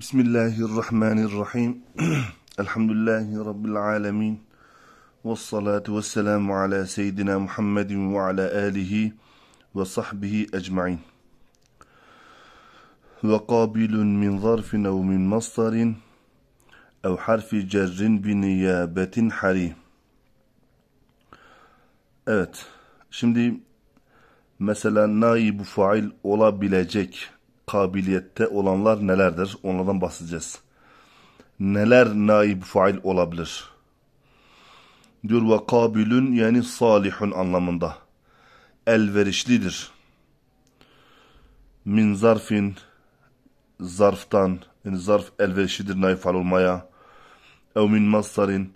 بسم الله الرحمن الرحيم الحمد لله رب العالمين والصلاة والسلام على سيدنا محمد وعلى آله وصحبه أجمعين وقابل من ظرف أو من مصدر أو حرف جر بنيابة حري Evet, şimdi mesela naibu fail olabilecek kabiliyette olanlar nelerdir? Onlardan bahsedeceğiz. Neler naib fail olabilir? Diyor ve kabilün yani salihun anlamında. Elverişlidir. Min zarfin zarftan yani zarf elverişlidir naib fail olmaya. Ev min massarin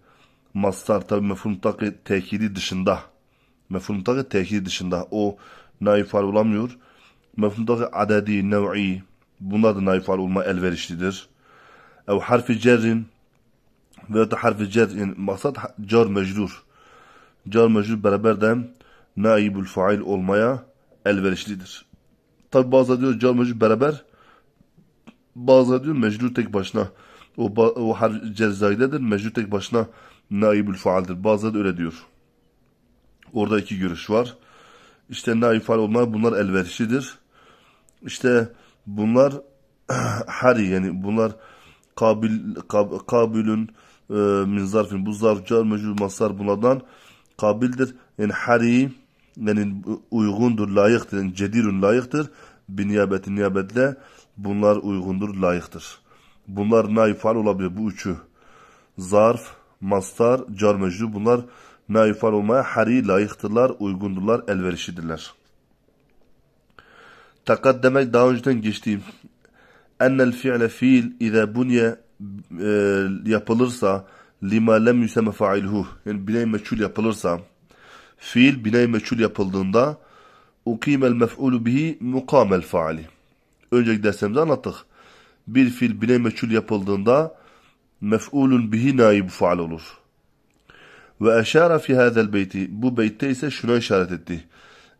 massar tabi mefhum takı tekidi dışında. Mefhum takı tekidi dışında. O naib fail olamıyor mef'uldaki adedi, nev'i bunlar da naif olma elverişlidir. Ev harfi cerrin ve de harfi cerrin maksat car mecdur. Car mecdur beraber de naibül fail olmaya elverişlidir. Tabi bazı diyor car mecdur beraber bazı diyor mecdur tek başına. O, o harfi cerzaidedir. Mecdur tek başına naibül faaldir. Bazıları öyle diyor. Orada iki görüş var. İşte naif faal bunlar elverişlidir. İşte bunlar hari yani bunlar kabil kab, kabilün e, min zarfin bu zarf car mecrur masar bunlardan kabildir. Yani hari yani uygundur, layıktır. Yani cedirun layıktır. Bir niyabetin niyabetle bunlar uygundur, layıktır. Bunlar naifal olabilir bu üçü. Zarf, mastar, car mecrur bunlar naifal olmaya hari layıktırlar, uygundurlar, elverişlidirler. Takat demek daha önceden geçtiğim. Ennel fi'le fiil ize bunye e, yapılırsa lima lem yüseme failhu yani biney meçhul yapılırsa fiil biney meçhul yapıldığında ukimel mef'ulu bihi mukamel faali. Önceki derslerimizde anlattık. Bir fiil biney meçhul yapıldığında mef'ulun bihi naibu faal olur. Ve eşara fi hazel beyti. Bu beytte ise şuna işaret etti.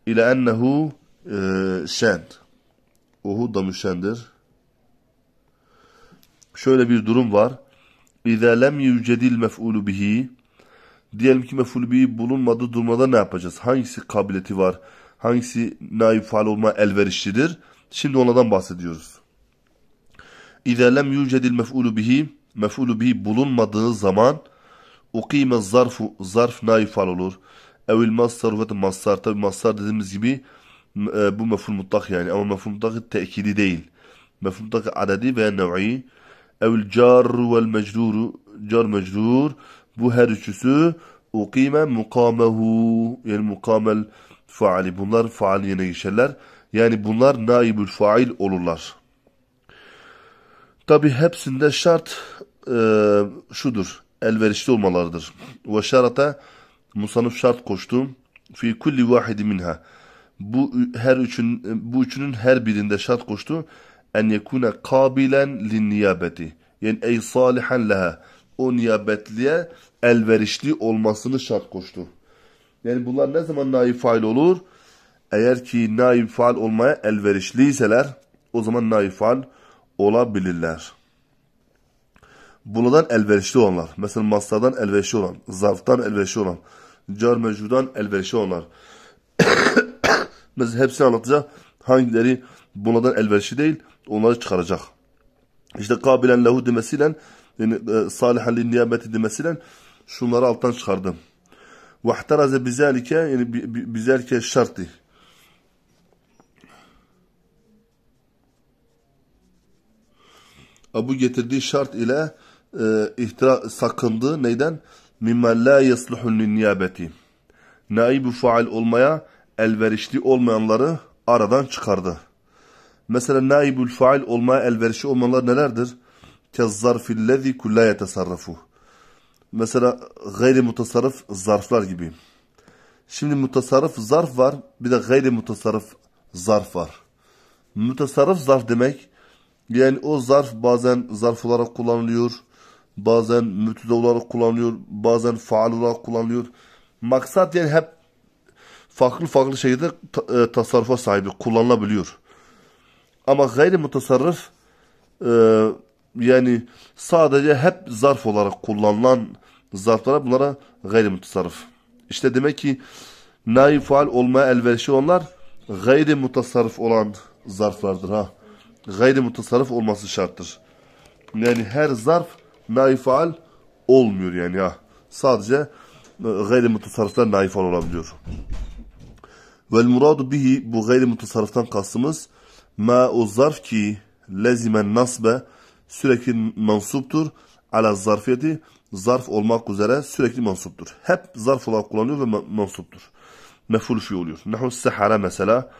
İle ennehu e, ee, şen. Uhud da müşendir. Şöyle bir durum var. İzâ lem yücedil mef'ulu bihi Diyelim ki mefulu bihi bulunmadığı durumda ne yapacağız? Hangisi kabiliyeti var? Hangisi naif faal olma elverişlidir? Şimdi onlardan bahsediyoruz. İzâ lem yücedil mef'ulu bihi mef'ulu bihi bulunmadığı zaman ukime zarfu zarf naif faal olur. Evil mastar ve mastar tabi mastar dediğimiz gibi e, bu mefhul mutlak yani ama mefhul mutlak tekidi değil. Mefhul mutlak adedi veya nev'i evl car vel mecdur car mecdur bu her üçüsü ukime mukamehu yani mukamel faali bunlar faaliyene geçerler. Yani bunlar naibül fail olurlar. Tabi hepsinde şart e, şudur. Elverişli olmalarıdır. Ve şarata musanıf şart koştu. Fi kulli vahidi minha bu her üçün e, bu üçünün her birinde şart koştu. En yekune kabilen lin niyabeti. Yani ey salihan leha. O niyabetliye elverişli olmasını şart koştu. Yani bunlar ne zaman naif fail olur? Eğer ki naif fail olmaya elverişliyseler o zaman naif fail olabilirler. Bunlardan elverişli olanlar. Mesela masadan elverişli olan, zarftan elverişli olan, car mevcudan elverişli olanlar. Biz hepsini anlatacağız. Hangileri bunadan elverişli değil onları çıkaracak. İşte kabilen lehu demesiyle yani, e, salihen li niyabeti demesiyle şunları alttan çıkardım. Vahtaraze bizelike, yani bizalike şartı. Bu getirdiği şart ile e, ihtira sakındı neyden? Mimma la yaslihun li niyabeti. Naibu faal olmaya elverişli olmayanları aradan çıkardı. Mesela naibül fail olmaya elverişli olmayanlar nelerdir? Kezzarfillezi kulla yetesarrafu. Mesela gayri mutasarrıf zarflar gibi. Şimdi mutasarrıf zarf var. Bir de gayri mutasarrıf zarf var. Mutasarrıf zarf demek yani o zarf bazen zarf olarak kullanılıyor. Bazen mütüde olarak kullanılıyor. Bazen faal olarak kullanılıyor. Maksat yani hep farklı farklı şekilde e, tasarrufa sahibi kullanılabiliyor. Ama gayri mutasarrıf e, yani sadece hep zarf olarak kullanılan zarflara bunlara gayri mutasarrıf. İşte demek ki naif faal olmaya elverişli olanlar gayri mutasarrıf olan zarflardır ha. Gayri mutasarrıf olması şarttır. Yani her zarf naif faal olmuyor yani ya. Sadece e, gayri mutasarrıflar naif faal olabiliyor. Vel muradu bihi bu gayri mutasarrıftan kastımız ma o zarf ki lezimen nasbe sürekli mansuptur ala zarfiyeti zarf olmak üzere sürekli mansuptur. Hep zarf olarak kullanılıyor ve mansuptur. Meful şey oluyor. Nehu sehara mesela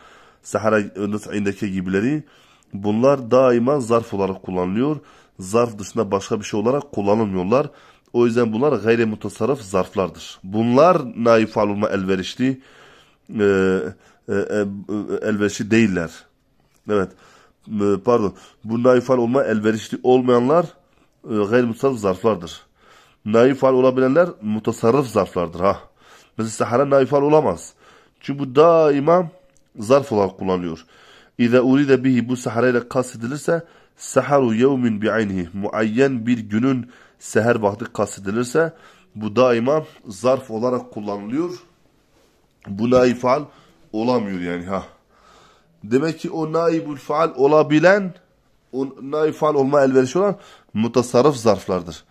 sehara nıt'indeki gibileri bunlar daima zarf olarak kullanılıyor. Zarf dışında başka bir şey olarak kullanılmıyorlar. O yüzden bunlar gayri mutasarrıf zarflardır. Bunlar naif aluma elverişli. E, e, e, elverişli değiller. Evet. E, pardon. Bu naif hal olma elverişli olmayanlar e, gayrimutasarrıf zarflardır. Naif hal olabilenler mutasarrıf zarflardır. Ha. Mesela sahara naif hal olamaz. Çünkü bu daima zarf olarak kullanılıyor. İza uride bihi bu saharayla kastedilirse saharu yevmin bi'aynihi muayyen bir günün seher vakti kastedilirse bu daima zarf olarak kullanılıyor bu naib faal olamıyor yani ha. Demek ki o naibül faal olabilen o naib faal olma elverişi olan mutasarrıf zarflardır.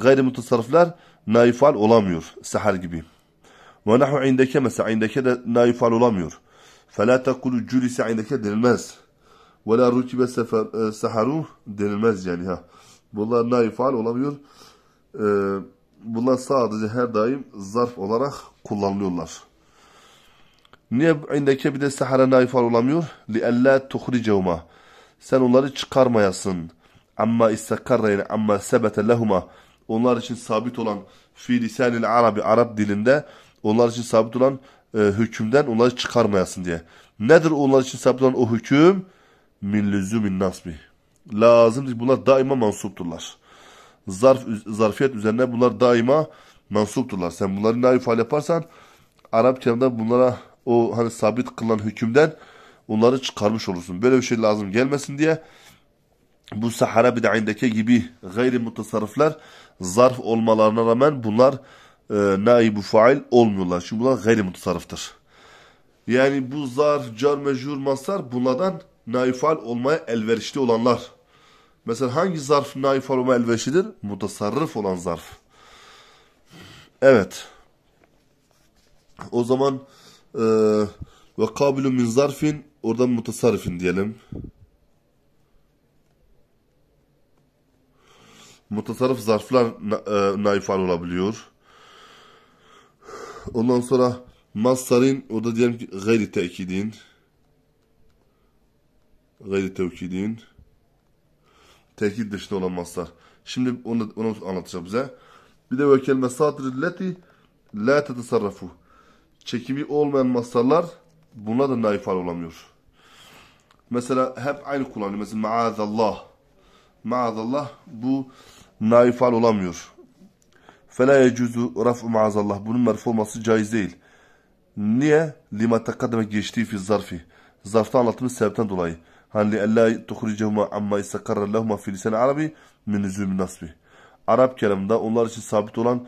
Gayri mutasarrıflar naib faal olamıyor. Sehar gibi. Ve nahu indeke mesela indeke de naib faal olamıyor. فَلَا تَقُلُ جُلِسَ indeke denilmez. وَلَا رُكِبَ سَحَرُ denilmez yani ha. Bunlar naib faal olamıyor. Ee, bunlar sadece her daim zarf olarak kullanılıyorlar. Niye indeke bir de sahara naifal olamıyor? لِأَلَّا تُخْرِجَهُمَا Sen onları çıkarmayasın. Amma istakarra yani amma sebete lehuma. Onlar için sabit olan fi lisanil arabi, Arap dilinde onlar için sabit olan e, hükümden onları çıkarmayasın diye. Nedir onlar için sabit olan o hüküm? Min lüzumin nasbi. Lazım bunlar daima mansupturlar. Zarf, zarfiyet üzerine bunlar daima mansupturlar. Sen bunları naif hal yaparsan Arap kelimede bunlara o hani sabit kılınan hükümden onları çıkarmış olursun. Böyle bir şey lazım gelmesin diye bu Sahara Bid'indeki gibi gayri mutasarrıflar zarf olmalarına rağmen bunlar e, naibu fail olmuyorlar. Çünkü bunlar gayri mutasarrıftır. Yani bu zarf, car, mecur, masar bunlardan naib fail olmaya elverişli olanlar. Mesela hangi zarf naib fail olmaya elverişlidir? Mutasarrıf olan zarf. Evet. O zaman ee, ve kabilü min zarfin oradan mutasarrifin diyelim. Mutasarrif zarflar e, naifal olabiliyor. Ondan sonra massarin orada diyelim ki gayri tekidin. Gayri tevkidin. Tekid dışında olan maslar. Şimdi onu, onu anlatacağım bize. Bir de ve kelime satir leti la tetasarrafu çekimi olmayan masallar buna da naifal olamıyor. Mesela hep aynı kullanıyor. Mesela maazallah. Maazallah bu naifal olamıyor. Fela yecuzu raf'u maazallah. Bunun merfu olması caiz değil. Niye? Lima takademe geçtiği fi zarfi. Zarfta anlatımı sebepten dolayı. Hani ella tuhricehuma amma istakarra lehuma fi lisan arabi min üzümü nasbi. Arap kelamında onlar için sabit olan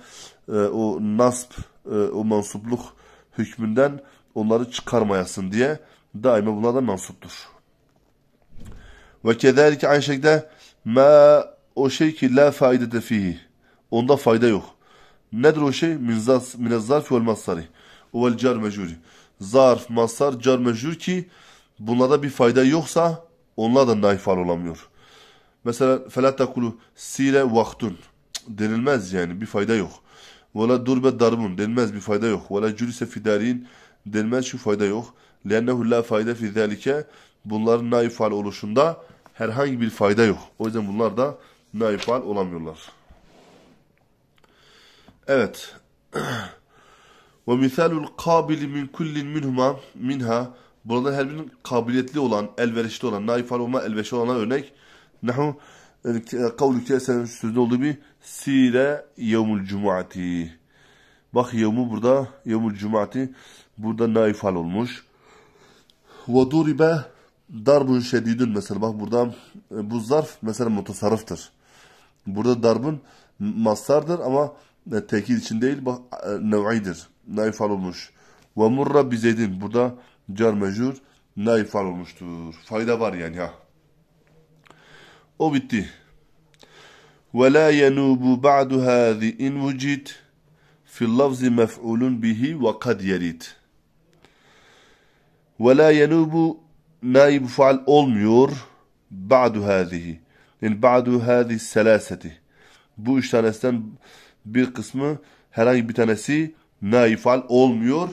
e, o nasb, e, o mansupluk hükmünden onları çıkarmayasın diye daima bunlara mensuptur. Ve kezalike aynı şekilde ma o şey ki la faidete fihi. Onda fayda yok. Nedir o şey? Minzaz, minezzarf vel masari. Vel car mecuri. Zarf, masar, car mecur ki bunlarda bir fayda yoksa onlar da naifal olamıyor. Mesela felat takulu sire vaktun denilmez yani bir fayda yok. Vela durbe darbun denmez bir fayda yok. Vela cülise fidarin denmez şu fayda yok. Lennehu la fayda fi zelike bunların naifal oluşunda herhangi bir fayda yok. O yüzden bunlar da naifal olamıyorlar. Evet. Ve misalul kabili min kullin minhuma minha burada her birinin kabiliyetli olan, elverişli olan, naifal olma elverişli olana örnek. Nahu e, kavlu kesen sözde olduğu bir sire yevmul cumati. Bak yamu burada yevmul cumati burada naifal olmuş. Ve duribe darbun şedidun mesela bak burada e, bu zarf mesela mutasarrıftır. Burada darbun mastardır ama e, tekil için değil bak e, nev'idir. Naifal olmuş. Ve murra bizeydin burada car mecur naifal olmuştur. Fayda var yani ha. O bitti. ولا ينوب بعدها إن وجد في اللفظ مفعول به وقد يريد ولا ينوب نائب فعل olmuyor بعد هذه Yani بعد هذه selâseti. Bu üç tanesinden bir kısmı herhangi bir tanesi naib faal olmuyor.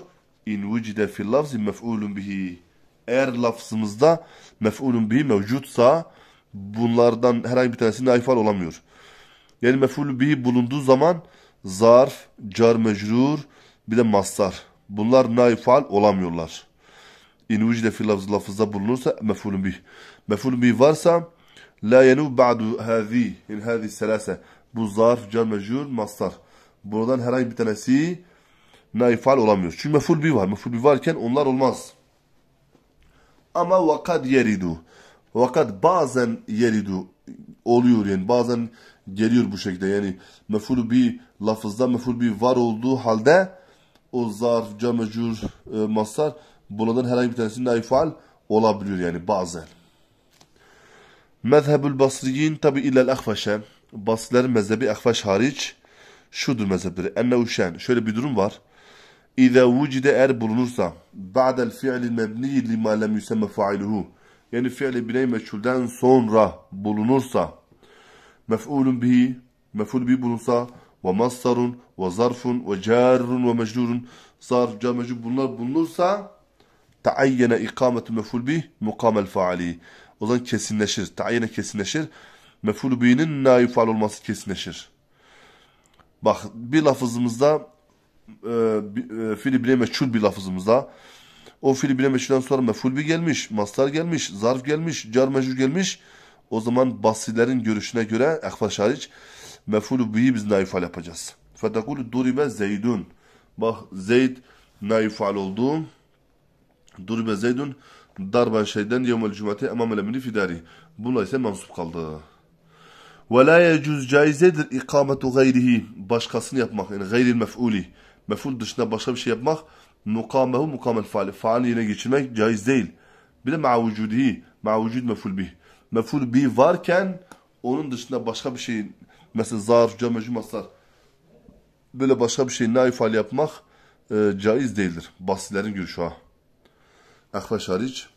İn vucide fil lafzi mef'ulun bihi. Eğer lafzımızda mef'ulun bihi mevcutsa bunlardan herhangi bir tanesi naib faal olamıyor. Yani mef'ulü bihi bulunduğu zaman zarf, car mecrur, bir de mastar. Bunlar naifal olamıyorlar. İn vücde fil lafız, lafızda bulunursa mef'ulü bih. Mef'ulü bih varsa la yenub ba'du hazi, in hazi selase. Bu zarf, car mecrur, mastar. Buradan herhangi bir tanesi naifal olamıyor. Çünkü mef'ul bih var. Mef'ul bih varken onlar olmaz. Ama vakad yeridu. Vakat bazen yeridu oluyor yani bazen geliyor bu şekilde. Yani meful bir lafızda meful bir var olduğu halde o zarf, camecur, e, masar bunlardan herhangi bir tanesinde ifal olabiliyor yani bazen. Mezhebül Basriyin tabi ilel Akfaş'e. Basriler mezhebi Akfaş hariç şudur mezhepleri. Ennehu şen. Şöyle bir durum var. İze vucide er bulunursa ba'del fi'li mebni lima lem yusemme failuhu. Yani fi'li birey meçhulden sonra bulunursa mef'ulun bihi mef'ul bihi bulunsa ve mastarun ve zarfun ve carrun ve mecrurun zarf, car, mecrur bunlar bulunursa taayyene ikametu mef'ul bih mukamel faali. O zaman kesinleşir. Taayyene kesinleşir. Mef'ul bihinin naif faal olması kesinleşir. Bak bir lafızımızda e, e, fiil bile meçhul bir lafızımızda o fiil bile meçhulden sonra mef'ul bih gelmiş, mastar gelmiş, zarf gelmiş, car mecrur gelmiş. O zaman basilerin görüşüne göre ekfaş hariç mefulü bihi biz naifal yapacağız. Fetekulü duribe zeydun. Bak zeyd naifal oldu. Duribe zeydun darban şeyden yevmel cümleti emamel emri fidari. Bunlar ise mensup kaldı. Ve la yecüz caizedir ikametu gayrihi. Başkasını yapmak yani gayril mef'uli. Mef'ul dışında başka bir şey yapmak mukamehu mukamel faali. Faali yine geçirmek caiz değil. Bir de ma'a vücudihi. Ma'a vücud mef'ul bih meful bi varken onun dışında başka bir şey mesela zar, camecü, maslar böyle başka bir şey naif hal yapmak e, caiz değildir. Basilerin görüşü ha. Ekveş hariç.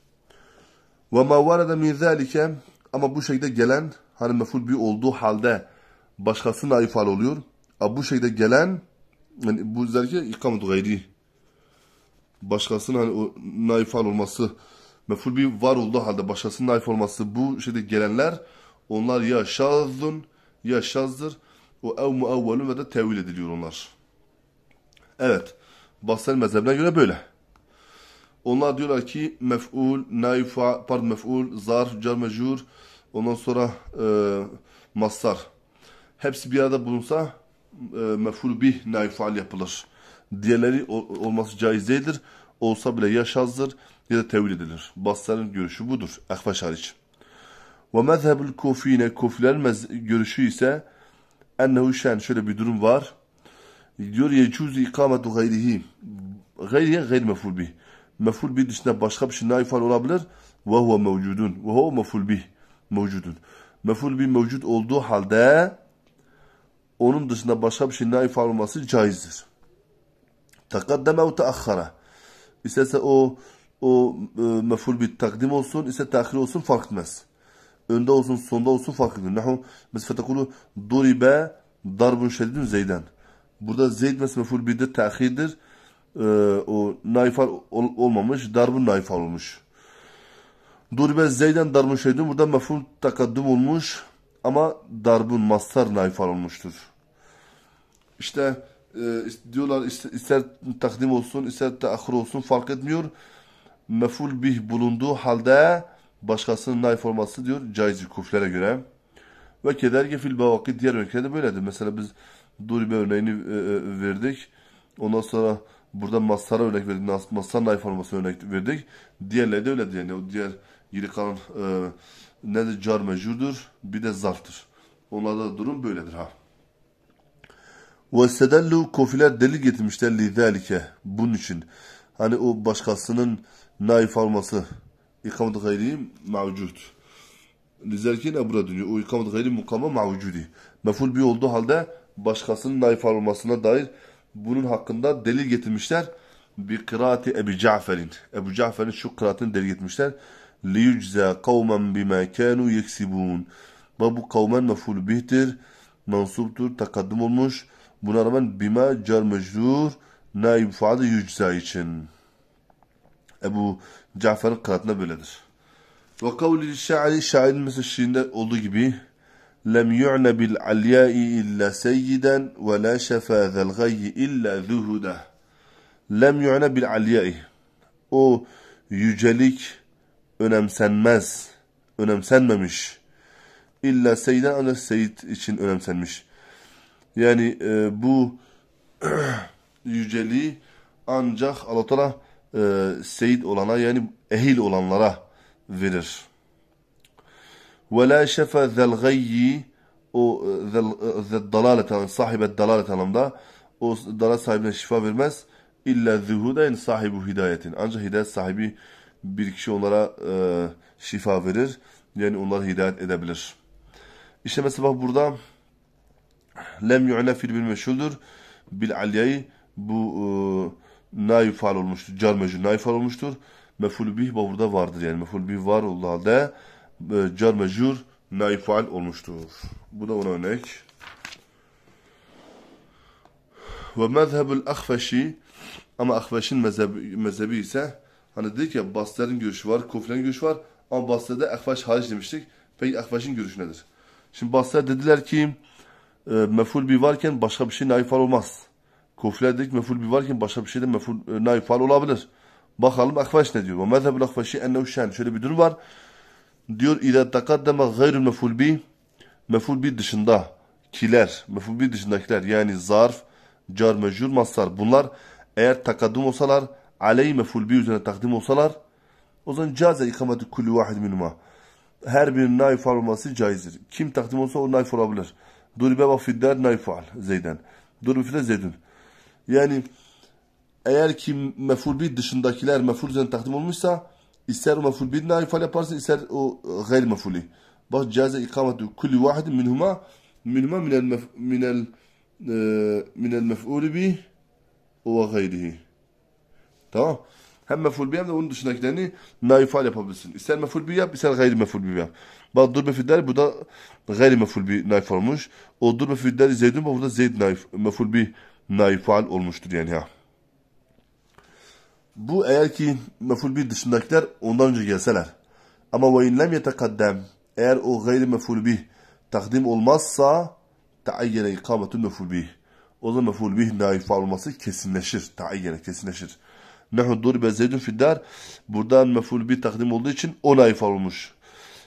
Ve ma varada min zâlike ama bu şekilde gelen hani meful bir olduğu halde başkasına ifade oluyor. Ama bu şekilde gelen yani bu zerke ikamet gayri başkasının hani o naifal olması meful bir var olduğu halde başkasının naif olması bu şeyde gelenler onlar ya şazdun ya şazdır o ev muavvelun ve de tevil ediliyor onlar. Evet. Bahsel mezhebine göre böyle. Onlar diyorlar ki mef'ul, naifa, pardon mef'ul, zarf car, mecur, ondan sonra e, masar. Hepsi bir arada bulunsa e, mef'ul bih naifal yapılır. Diğerleri ol, olması caiz değildir olsa bile yaşazdır ya da tevil edilir. Basra'nın görüşü budur. Akbaş hariç. Ve mezhebül kufine kufiler görüşü ise ennehu şen şöyle bir durum var. Diyor yecuzu ikametu gayrihi. Gayriye gayr meful bih. Meful bih dışında başka bir şey naifal olabilir. Ve huve mevcudun. Ve huve meful bih. Mevcudun. Meful bih mevcut olduğu halde onun dışında başka bir şey naifal olması caizdir. Takaddeme ve teakhara. İsterse o o e, meful bir takdim olsun, ise tahir olsun fark etmez. Önde olsun, sonda olsun fark etmez. Nahu mesela fetekulu duribe darbun şedidun zeyden. Burada zeyd mesela meful bir de tahirdir. E, o naifal ol, olmamış, darbun naifal olmuş. Duribe zeyden darbun şedidun. Burada meful takaddüm olmuş ama darbun mastar naifal olmuştur. İşte e, diyorlar ister takdim olsun ister taahhür olsun fark etmiyor. Meful bih bulunduğu halde başkasının nay forması diyor caiz kuflere göre. Ve kederge fil bevakit diğer ülkelerde böyledir. Mesela biz bir örneğini e, e, verdik. Ondan sonra burada Masar'a örnek verdik. Masar'ın ay formasına örnek verdik. Diğerleri de öyle yani. O diğer geri kalan e, ne de car mecurdur bir de zarftır. Onlarda durum böyledir ha. Ve sedellu kofiler delil getirmişler lidelike. Bunun için. Hani o başkasının naif alması. İkamet-i gayri mevcut. Lizelike ne burada dönüyor? O ikamet-i gayri mukama mevcudi. Meful bir olduğu halde başkasının naif almasına dair bunun hakkında delil getirmişler. bir kıraati Ebu Ca'fer'in. Ebu Ca'fer'in şu kıraatini delil getirmişler. لِيُجْزَى قَوْمًا بِمَا كَانُوا يَكْسِبُونَ Ve bu kavmen meful bihtir, mensuptur, takaddüm olmuş. Buna rağmen bima car mecrur naib fadı yücza için. Ebu Cafer'in kıraatında böyledir. Ve kavli şairi şairin mesela şiirinde olduğu gibi لم يعنى بالعلياء إلا سيدا ولا شفى ذا الغي إلا ذهده لم يعنى بالعلياء o yücelik önemsenmez önemsenmemiş illa seyden ancak seyit için önemsenmiş yani e, bu yüceliği ancak Allah Teala e, seyit olana yani ehil olanlara verir. Ve la şefe zel o zel dalaleten sahibe dalalet anlamda o dalal sahibine şifa vermez. İlla zuhudayn sahibi hidayetin. Ancak hidayet sahibi bir kişi onlara e, şifa verir. Yani onları hidayet edebilir. İşte mesela burada lem yu'le fil bil Bil aliyayı bu e, naifal olmuştur. Car mecul naifal olmuştur. Meful bih burada vardır yani. Meful bih var olduğu halde e, car mecur naifal olmuştur. Bu da ona örnek. Ve mezhebul ahfeşi ama ahfeşin mezhebi, mezhebi ise hani dedik ya Basler'in görüşü var, Kufilerin görüşü var ama Basler'de ahfeş hariç demiştik. Peki ahfeşin görüşü nedir? Şimdi Basler dediler ki e, meful bir varken başka bir şey naifal olmaz. Kufle dedik meful bir varken başka bir şey de meful, e, naifal olabilir. Bakalım Akveş ne diyor? Ve mezhebul Akveşi ennehu şen. Şöyle bir durum var. Diyor اِذَا تَقَدَّمَ غَيْرُ meful bi meful bi dışında kiler, meful bir dışındakiler yani zarf, car, mecur, masar bunlar eğer takaddum olsalar aleyh meful bi üzerine takdim olsalar o zaman caze ikameti kulli vahid minuma. Her birinin naif olması caizdir. Kim takdim olsa o naif olabilir. Duribe ve fiddar nayfual zeyden. Duribe fide zeydun. Yani eğer ki meful bir dışındakiler meful üzerine takdim olmuşsa ister o meful bir nayfual yaparsın ister o gayr mefuli. Bak caze ikametu kulli vahid minhuma minhuma minel minel e, minel mef'ul bih ve gayrihi. Tamam. Hem meful bi hem de onun dışındakilerini naifal yapabilirsin. İster meful bi yap, ister gayri meful bi yap. Bak durbe fidder bu da gayri meful bi naif olmuş. O durbe fidder zeydun da zeyd naif, meful bi naifal olmuştur yani ya. Bu eğer ki meful bi dışındakiler ondan önce gelseler. Ama ve in lem yetekaddem eğer o gayri meful bi takdim olmazsa taayyene ikametun meful bih. O zaman meful bih naif olması kesinleşir. Taayyene kesinleşir. Nehu duribe zeydün fiddar. Buradan meful bir takdim olduğu için ona ifade olmuş.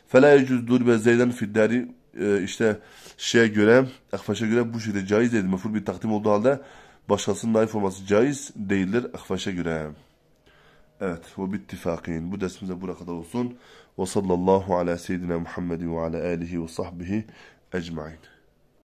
Fela yecüz duribe zeyden fiddari e, işte şeye göre, akfaşa göre bu şekilde caiz değil. Meful bir takdim olduğu halde başkasının naif olması caiz değildir akfaşa göre. Evet, ve bittifakin. Bu dersimize buraya kadar olsun. Ve sallallahu ala seyyidina Muhammedin ve ala alihi ve sahbihi ecmain.